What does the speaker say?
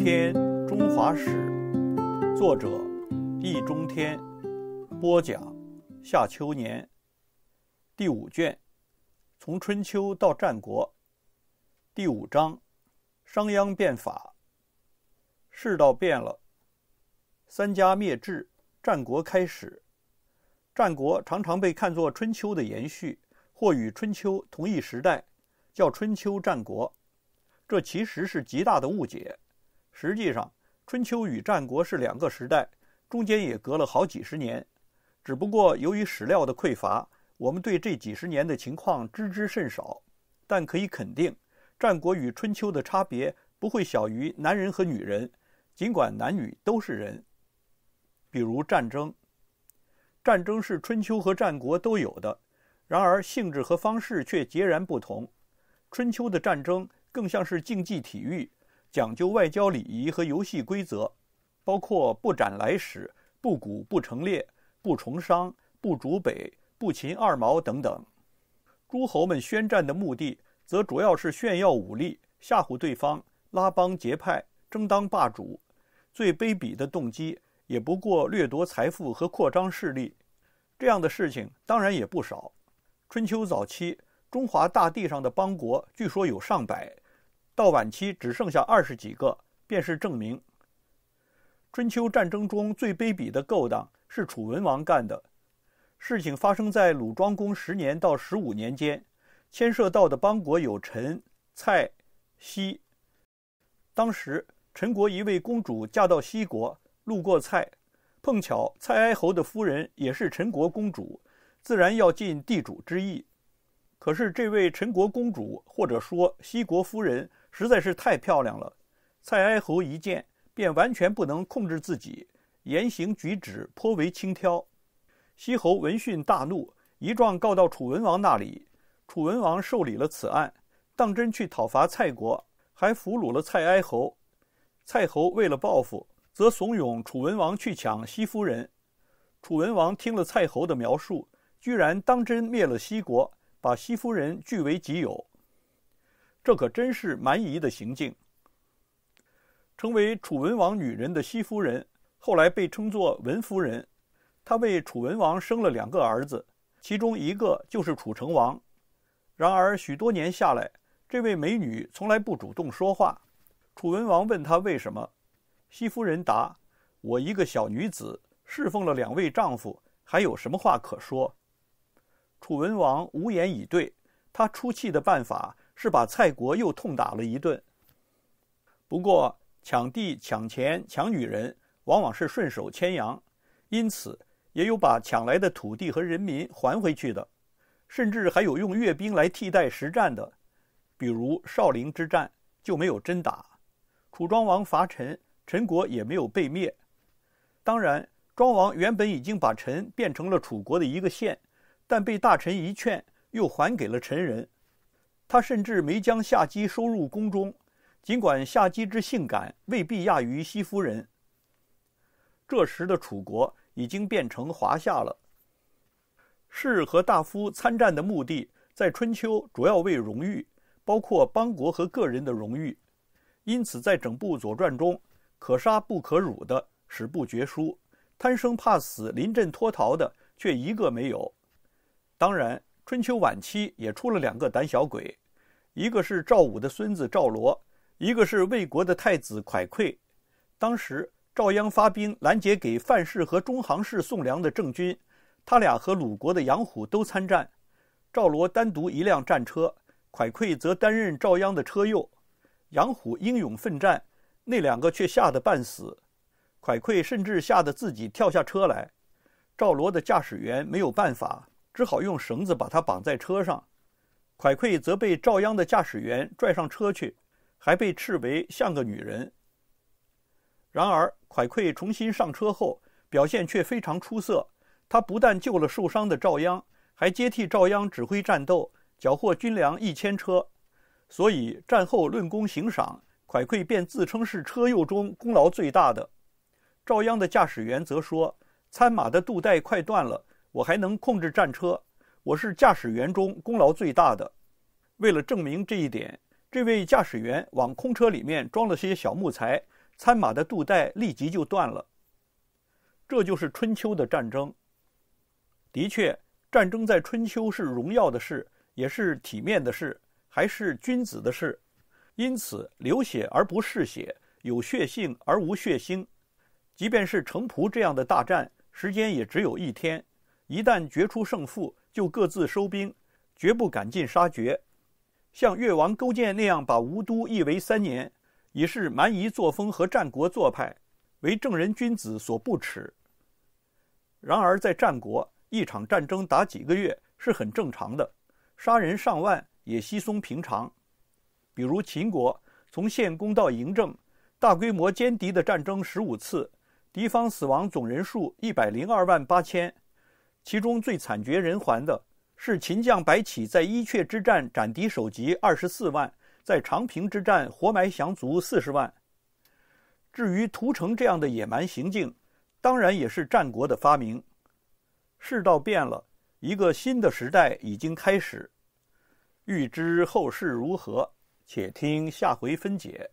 《天中华史》，作者易中天，播讲夏秋年，第五卷，从春秋到战国，第五章，商鞅变法。世道变了，三家灭智，战国开始。战国常常被看作春秋的延续，或与春秋同一时代，叫春秋战国，这其实是极大的误解。实际上，春秋与战国是两个时代，中间也隔了好几十年。只不过由于史料的匮乏，我们对这几十年的情况知之甚少。但可以肯定，战国与春秋的差别不会小于男人和女人，尽管男女都是人。比如战争，战争是春秋和战国都有的，然而性质和方式却截然不同。春秋的战争更像是竞技体育。讲究外交礼仪和游戏规则，包括不斩来使、不鼓不成列、不重商、不逐北、不擒二毛等等。诸侯们宣战的目的，则主要是炫耀武力、吓唬对方、拉帮结派、争当霸主。最卑鄙的动机，也不过掠夺财富和扩张势力。这样的事情当然也不少。春秋早期，中华大地上的邦国，据说有上百。到晚期只剩下二十几个，便是证明。春秋战争中最卑鄙的勾当是楚文王干的，事情发生在鲁庄公十年到十五年间，牵涉到的邦国有陈、蔡、西。当时陈国一位公主嫁到西国，路过蔡，碰巧蔡哀侯的夫人也是陈国公主，自然要尽地主之谊。可是这位陈国公主，或者说西国夫人，实在是太漂亮了，蔡哀侯一见便完全不能控制自己，言行举止颇为轻佻。西侯闻讯大怒，一状告到楚文王那里。楚文王受理了此案，当真去讨伐蔡国，还俘虏了蔡哀侯。蔡侯为了报复，则怂恿楚文王去抢西夫人。楚文王听了蔡侯的描述，居然当真灭了西国，把西夫人据为己有。这可真是蛮夷的行径。成为楚文王女人的西夫人，后来被称作文夫人。她为楚文王生了两个儿子，其中一个就是楚成王。然而，许多年下来，这位美女从来不主动说话。楚文王问她为什么，西夫人答：“我一个小女子，侍奉了两位丈夫，还有什么话可说？”楚文王无言以对。他出气的办法。是把蔡国又痛打了一顿。不过抢地、抢钱、抢女人，往往是顺手牵羊，因此也有把抢来的土地和人民还回去的，甚至还有用阅兵来替代实战的，比如少陵之战就没有真打。楚庄王伐陈，陈国也没有被灭。当然，庄王原本已经把陈变成了楚国的一个县，但被大臣一劝，又还给了陈人。他甚至没将夏姬收入宫中，尽管夏姬之性感未必亚于西夫人。这时的楚国已经变成华夏了。士和大夫参战的目的，在春秋主要为荣誉，包括邦国和个人的荣誉。因此，在整部《左传》中，可杀不可辱的史不绝书，贪生怕死、临阵脱逃的却一个没有。当然。春秋晚期也出了两个胆小鬼，一个是赵武的孙子赵罗，一个是魏国的太子蒯聩。当时赵鞅发兵拦截给范氏和中行氏送粮的郑军，他俩和鲁国的杨虎都参战。赵罗单独一辆战车，蒯聩则担任赵鞅的车右。杨虎英勇奋战，那两个却吓得半死，蒯聩甚至吓得自己跳下车来。赵罗的驾驶员没有办法。只好用绳子把他绑在车上，蒯聩则被赵鞅的驾驶员拽上车去，还被斥为像个女人。然而，蒯聩重新上车后，表现却非常出色。他不但救了受伤的赵鞅，还接替赵鞅指挥战斗，缴获军粮一千车。所以，战后论功行赏，蒯聩便自称是车右中功劳最大的。赵鞅的驾驶员则说：“参马的肚带快断了。”我还能控制战车，我是驾驶员中功劳最大的。为了证明这一点，这位驾驶员往空车里面装了些小木材，参马的肚带立即就断了。这就是春秋的战争。的确，战争在春秋是荣耀的事，也是体面的事，还是君子的事。因此，流血而不嗜血，有血性而无血腥。即便是城濮这样的大战，时间也只有一天。一旦决出胜负，就各自收兵，绝不赶尽杀绝。像越王勾践那样把吴都夷为三年，已是蛮夷作风和战国做派，为正人君子所不齿。然而，在战国，一场战争打几个月是很正常的，杀人上万也稀松平常。比如秦国，从献公到嬴政，大规模歼敌的战争十五次，敌方死亡总人数一百零二万八千。其中最惨绝人寰的是秦将白起，在伊阙之战斩敌首级二十四万，在长平之战活埋降卒四十万。至于屠城这样的野蛮行径，当然也是战国的发明。世道变了，一个新的时代已经开始。欲知后事如何，且听下回分解。